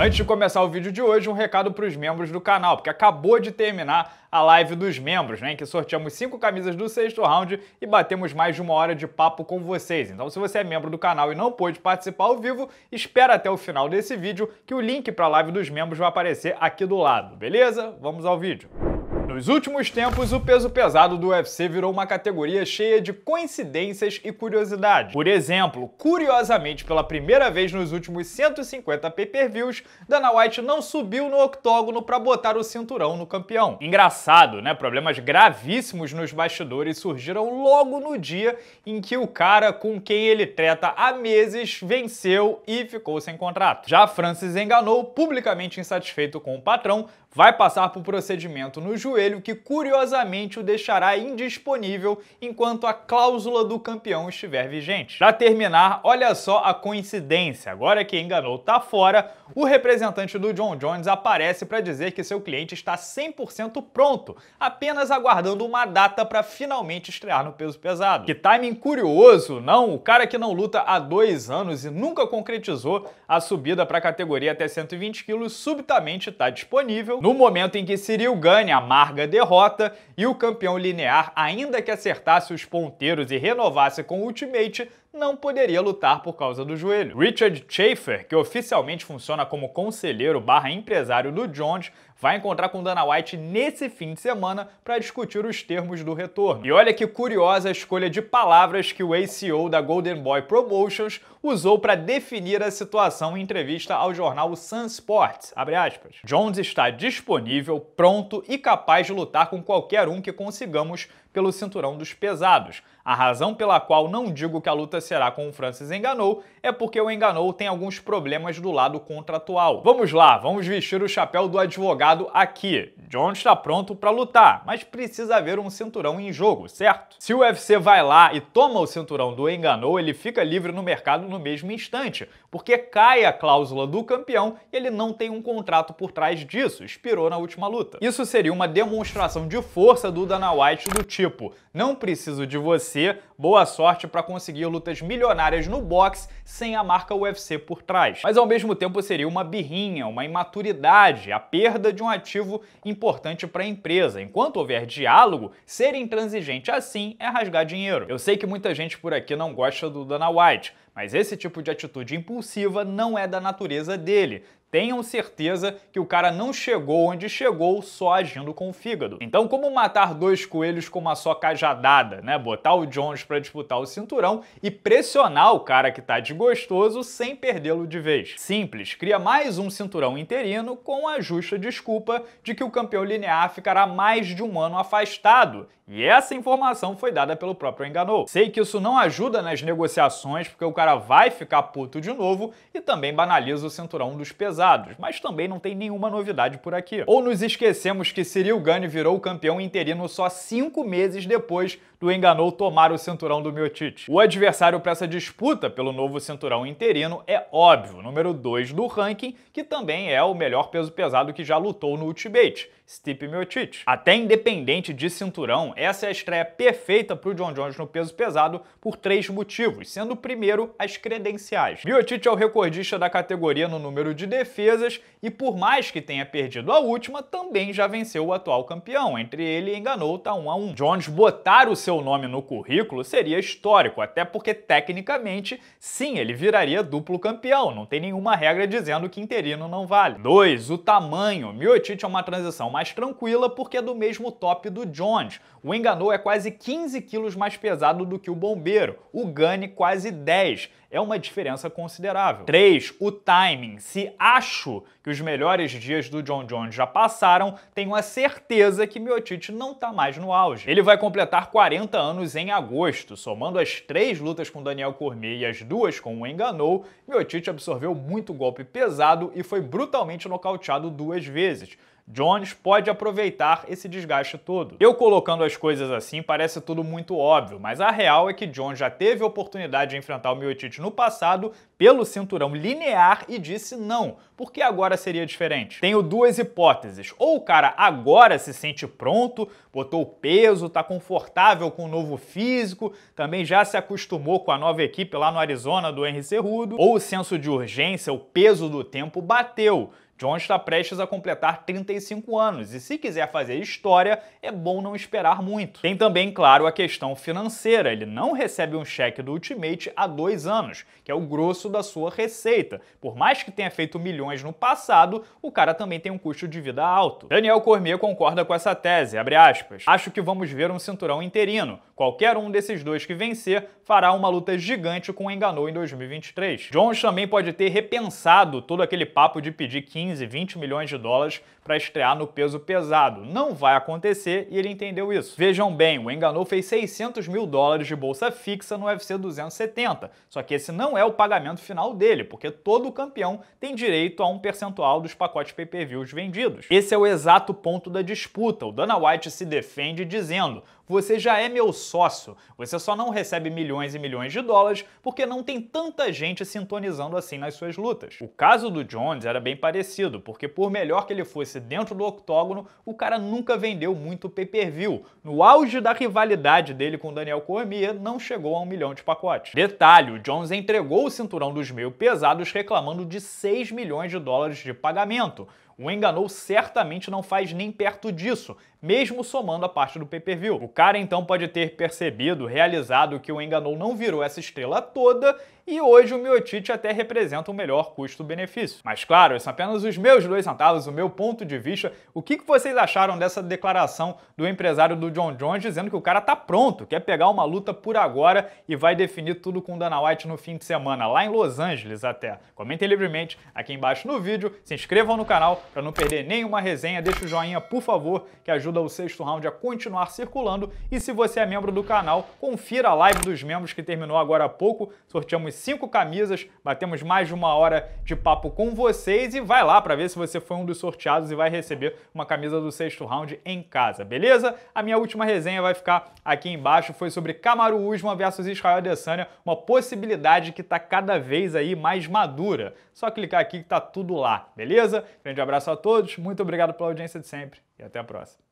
Antes de começar o vídeo de hoje, um recado para os membros do canal, porque acabou de terminar a live dos membros, né, em que sorteamos cinco camisas do sexto round e batemos mais de uma hora de papo com vocês. Então, se você é membro do canal e não pôde participar ao vivo, espera até o final desse vídeo que o link para a live dos membros vai aparecer aqui do lado, beleza? Vamos ao vídeo. Nos últimos tempos, o peso pesado do UFC virou uma categoria cheia de coincidências e curiosidades. Por exemplo, curiosamente, pela primeira vez nos últimos 150 pay-per-views, Dana White não subiu no octógono para botar o cinturão no campeão. Engraçado, né? Problemas gravíssimos nos bastidores surgiram logo no dia em que o cara com quem ele treta há meses venceu e ficou sem contrato. Já Francis enganou, publicamente insatisfeito com o patrão, vai passar por procedimento no joelho que curiosamente o deixará indisponível enquanto a cláusula do campeão estiver vigente. Para terminar, olha só a coincidência. Agora que enganou tá fora, o representante do John Jones aparece para dizer que seu cliente está 100% pronto, apenas aguardando uma data para finalmente estrear no peso pesado. Que timing curioso, não? O cara que não luta há dois anos e nunca concretizou a subida para a categoria até 120 quilos subitamente está disponível no momento em que Cyril ganha a amarga derrota e o campeão linear, ainda que acertasse os ponteiros e renovasse com o Ultimate, não poderia lutar por causa do joelho. Richard Schaefer, que oficialmente funciona como conselheiro barra empresário do Jones, vai encontrar com Dana White nesse fim de semana para discutir os termos do retorno. E olha que curiosa a escolha de palavras que o ACO da Golden Boy Promotions usou para definir a situação em entrevista ao jornal Sun Sports. Jones está disponível, pronto e capaz de lutar com qualquer um que consigamos pelo cinturão dos pesados. A razão pela qual não digo que a luta será com o Francis Enganou é porque o Enganou tem alguns problemas do lado contratual. Vamos lá, vamos vestir o chapéu do advogado aqui. John está pronto para lutar, mas precisa haver um cinturão em jogo, certo? Se o UFC vai lá e toma o cinturão do Enganou, ele fica livre no mercado no mesmo instante, porque cai a cláusula do campeão e ele não tem um contrato por trás disso, expirou na última luta. Isso seria uma demonstração de força do Dana White do time tipo: não preciso de você, boa sorte para conseguir lutas milionárias no boxe sem a marca UFC por trás. Mas ao mesmo tempo seria uma birrinha, uma imaturidade, a perda de um ativo importante para a empresa. Enquanto houver diálogo, ser intransigente assim é rasgar dinheiro. Eu sei que muita gente por aqui não gosta do Dana White, mas esse tipo de atitude impulsiva não é da natureza dele. Tenham certeza que o cara não chegou onde chegou só agindo com o fígado. Então, como matar dois coelhos com uma só cajadada, né? Botar o Jones para disputar o cinturão e pressionar o cara que tá gostoso sem perdê-lo de vez. Simples, cria mais um cinturão interino com a justa desculpa de que o campeão linear ficará mais de um ano afastado. E essa informação foi dada pelo próprio Enganou. Sei que isso não ajuda nas negociações, porque o cara cara vai ficar puto de novo e também banaliza o cinturão dos pesados, mas também não tem nenhuma novidade por aqui. Ou nos esquecemos que Cyril Gane virou campeão interino só cinco meses depois do Enganou tomar o cinturão do Miotic. O adversário para essa disputa pelo novo cinturão interino é óbvio, número 2 do ranking, que também é o melhor peso pesado que já lutou no Ultimate, Stipe Miotic. Até independente de cinturão, essa é a estreia perfeita para o John Jones no peso pesado por três motivos, sendo o primeiro as credenciais. Miotic é o recordista da categoria no número de defesas e por mais que tenha perdido a última, também já venceu o atual campeão. Entre ele e enganou tá 1 a 1. Jones botar o seu nome no currículo seria histórico, até porque tecnicamente, sim, ele viraria duplo campeão. Não tem nenhuma regra dizendo que interino não vale. 2. O tamanho. Miotic é uma transição mais tranquila porque é do mesmo top do Jones. O enganou é quase 15 quilos mais pesado do que o bombeiro, o Gane quase 10. É uma diferença considerável. 3. O timing. Se acho que os melhores dias do John Jones já passaram, tenho a certeza que Miotite não está mais no auge. Ele vai completar 40 anos em agosto. Somando as três lutas com Daniel Cormier e as duas com o Enganou, Miotite absorveu muito golpe pesado e foi brutalmente nocauteado duas vezes. Jones pode aproveitar esse desgaste todo. Eu colocando as coisas assim parece tudo muito óbvio, mas a real é que Jones já teve a oportunidade de enfrentar o Miotite no passado pelo cinturão linear e disse não, porque agora seria diferente. Tenho duas hipóteses, ou o cara agora se sente pronto, botou peso, tá confortável com o novo físico, também já se acostumou com a nova equipe lá no Arizona do Henry Cerrudo, ou o senso de urgência, o peso do tempo bateu John está prestes a completar 35 anos e, se quiser fazer história, é bom não esperar muito. Tem também, claro, a questão financeira. Ele não recebe um cheque do Ultimate há dois anos, que é o grosso da sua receita. Por mais que tenha feito milhões no passado, o cara também tem um custo de vida alto. Daniel Cormier concorda com essa tese, Acho que vamos ver um cinturão interino. Qualquer um desses dois que vencer fará uma luta gigante com o Enganou em 2023. Jones também pode ter repensado todo aquele papo de pedir 15 15, 20 milhões de dólares para estrear no peso pesado. Não vai acontecer e ele entendeu isso. Vejam bem, o Enganou fez 600 mil dólares de bolsa fixa no UFC 270, só que esse não é o pagamento final dele, porque todo campeão tem direito a um percentual dos pacotes pay-per-views vendidos. Esse é o exato ponto da disputa. O Dana White se defende dizendo: você já é meu sócio. Você só não recebe milhões e milhões de dólares porque não tem tanta gente sintonizando assim nas suas lutas. O caso do Jones era bem parecido, porque por melhor que ele fosse dentro do octógono, o cara nunca vendeu muito pay-per-view. No auge da rivalidade dele com Daniel Cormier, não chegou a um milhão de pacotes. Detalhe, o Jones entregou o cinturão dos meio pesados reclamando de 6 milhões de dólares de pagamento. O enganou certamente não faz nem perto disso, mesmo somando a parte do pay-per-view. O cara então pode ter percebido, realizado que o Enganou não virou essa estrela toda e hoje o Miotite até representa o melhor custo-benefício. Mas claro, são é apenas os meus dois centavos, o meu ponto de vista. O que vocês acharam dessa declaração do empresário do John Jones dizendo que o cara tá pronto, quer pegar uma luta por agora e vai definir tudo com Dana White no fim de semana, lá em Los Angeles até? Comentem livremente aqui embaixo no vídeo, se inscrevam no canal para não perder nenhuma resenha, deixa o joinha por favor que ajuda ajuda o sexto round a continuar circulando. E se você é membro do canal, confira a live dos membros que terminou agora há pouco. Sorteamos cinco camisas, batemos mais de uma hora de papo com vocês e vai lá para ver se você foi um dos sorteados e vai receber uma camisa do sexto round em casa, beleza? A minha última resenha vai ficar aqui embaixo, foi sobre Kamaru Usman versus Israel Adesanya, uma possibilidade que está cada vez aí mais madura. Só clicar aqui que tá tudo lá, beleza? Grande abraço a todos, muito obrigado pela audiência de sempre e até a próxima.